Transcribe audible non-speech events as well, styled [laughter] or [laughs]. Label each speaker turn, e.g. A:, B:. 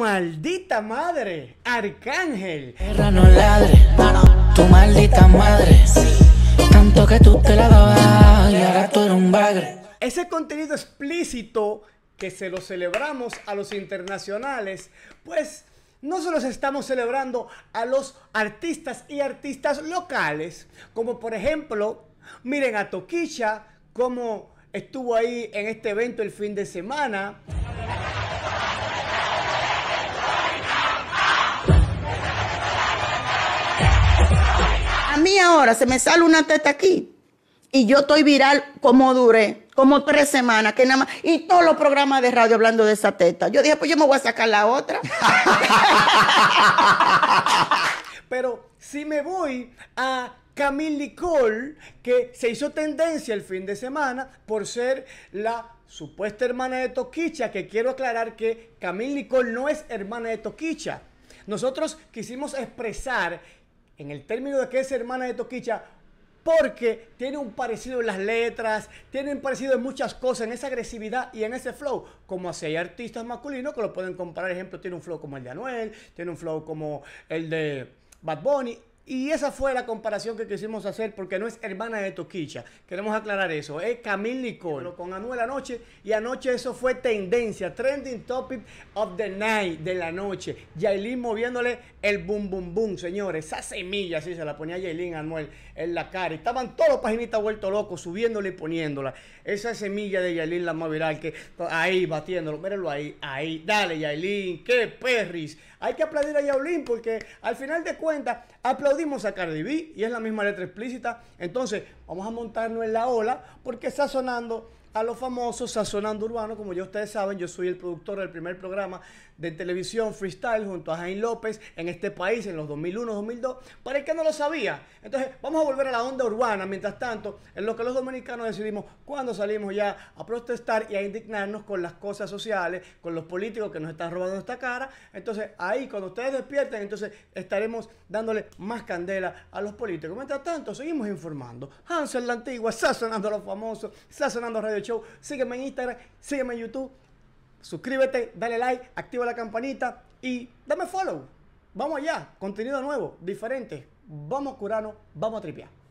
A: maldita madre, Arcángel. tu maldita madre. Tanto que tú te la un Ese contenido explícito que se lo celebramos a los internacionales, pues no se los estamos celebrando a los artistas y artistas locales, como por ejemplo, miren a Toquicha, como estuvo ahí en este evento el fin de semana. A mí ahora se me sale una teta aquí y yo estoy viral como duré, como tres semanas, que nada más, y todos los programas de radio hablando de esa teta. Yo dije, pues yo me voy a sacar la otra. [laughs] Pero si me voy a Camille Nicole, que se hizo tendencia el fin de semana por ser la supuesta hermana de Toquicha, que quiero aclarar que Camille Nicole no es hermana de Toquicha. Nosotros quisimos expresar en el término de que es hermana de Toquicha, porque tiene un parecido en las letras, tiene un parecido en muchas cosas, en esa agresividad y en ese flow. Como así hay artistas masculinos que lo pueden comparar, ejemplo, tiene un flow como el de Anuel, tiene un flow como el de Bad Bunny, y esa fue la comparación que quisimos hacer porque no es hermana de Toquicha. Queremos aclarar eso. Es Camille Nicole con Anuel anoche. Y anoche eso fue tendencia. Trending topic of the night, de la noche. Yailin moviéndole el boom, boom, boom, señores. Esa semilla, sí se la ponía Yailin Anuel en la cara. Estaban todos los paginitas vueltos locos, subiéndole y poniéndola. Esa semilla de Yailin, la más viral, que ahí batiéndolo. Mírenlo ahí, ahí. Dale, Yailin, qué perris. Hay que aplaudir a Yailin porque al final de cuentas, aplaudir aplaudimos sacar Cardi B y es la misma letra explícita. Entonces, vamos a montarnos en la ola porque está sonando a los famosos Sazonando Urbano. Como ya ustedes saben, yo soy el productor del primer programa de televisión Freestyle junto a Jaime López en este país en los 2001-2002. Para el que no lo sabía. Entonces, vamos a volver a la onda urbana. Mientras tanto, en lo que los dominicanos decidimos cuando salimos ya a protestar y a indignarnos con las cosas sociales, con los políticos que nos están robando esta cara. Entonces, ahí cuando ustedes despierten, entonces estaremos dándole más candela a los políticos. Mientras tanto, seguimos informando. Hansel la antigua, sazonando a los famosos, sazonando Radio show. Sígueme en Instagram, sígueme en YouTube. Suscríbete, dale like, activa la campanita y dame follow. Vamos allá, contenido nuevo, diferente. Vamos a curarnos, vamos a tripear.